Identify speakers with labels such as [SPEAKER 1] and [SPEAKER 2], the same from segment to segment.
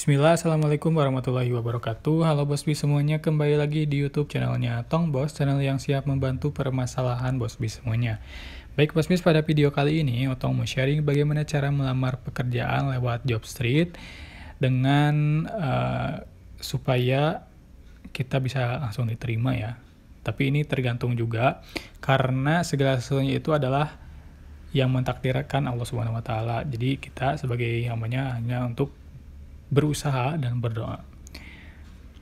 [SPEAKER 1] Bismillah, Assalamualaikum warahmatullahi wabarakatuh Halo Bosby semuanya, kembali lagi di Youtube channelnya Tong Bos Channel yang siap membantu permasalahan Bosby semuanya Baik bos Bosby, pada video kali ini Otong mau sharing bagaimana cara melamar pekerjaan lewat job street Dengan uh, supaya kita bisa langsung diterima ya Tapi ini tergantung juga Karena segala sesuatunya itu adalah yang mentakdirkan Allah Subhanahu wa taala. Jadi kita sebagai hambanya hanya untuk berusaha dan berdoa.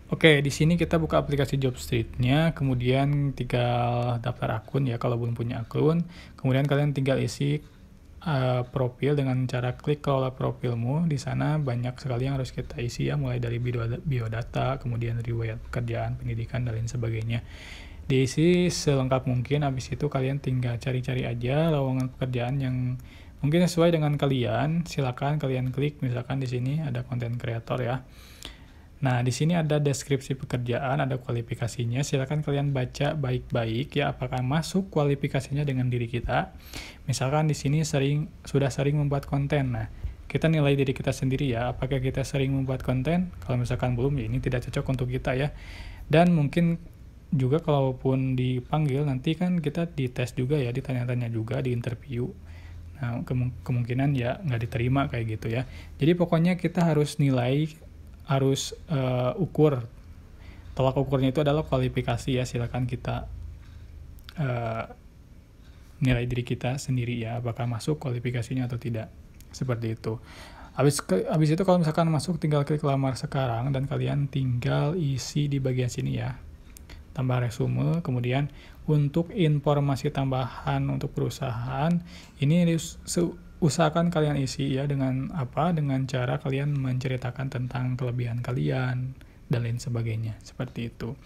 [SPEAKER 1] Oke, di sini kita buka aplikasi JobStreet-nya, kemudian tinggal daftar akun ya kalau belum punya akun. Kemudian kalian tinggal isi uh, profil dengan cara klik kelola profilmu. Di sana banyak sekali yang harus kita isi ya, mulai dari biodata, kemudian riwayat pekerjaan, pendidikan, dan lain sebagainya. Diisi selengkap mungkin, habis itu kalian tinggal cari-cari aja lowongan pekerjaan yang Mungkin sesuai dengan kalian, silakan kalian klik misalkan di sini ada konten kreator ya. Nah, di sini ada deskripsi pekerjaan, ada kualifikasinya. Silakan kalian baca baik-baik ya apakah masuk kualifikasinya dengan diri kita. Misalkan di sini sering sudah sering membuat konten. Nah, kita nilai diri kita sendiri ya, apakah kita sering membuat konten? Kalau misalkan belum ya ini tidak cocok untuk kita ya. Dan mungkin juga kalaupun dipanggil nanti kan kita dites juga ya, ditanya-tanya juga di interview. Nah, kemungkinan ya nggak diterima kayak gitu ya. Jadi pokoknya kita harus nilai, harus uh, ukur. Tolak ukurnya itu adalah kualifikasi ya, silakan kita uh, nilai diri kita sendiri ya, apakah masuk kualifikasinya atau tidak. Seperti itu. Habis, ke, habis itu kalau misalkan masuk tinggal klik lamar sekarang dan kalian tinggal isi di bagian sini ya tambah resume, kemudian untuk informasi tambahan untuk perusahaan ini usahakan kalian isi ya dengan apa? Dengan cara kalian menceritakan tentang kelebihan kalian dan lain sebagainya. Seperti itu.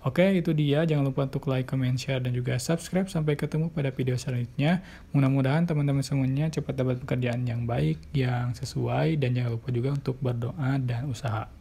[SPEAKER 1] Oke, itu dia. Jangan lupa untuk like, comment, share, dan juga subscribe. Sampai ketemu pada video selanjutnya. Mudah-mudahan teman-teman semuanya cepat dapat pekerjaan yang baik, yang sesuai, dan jangan lupa juga untuk berdoa dan usaha.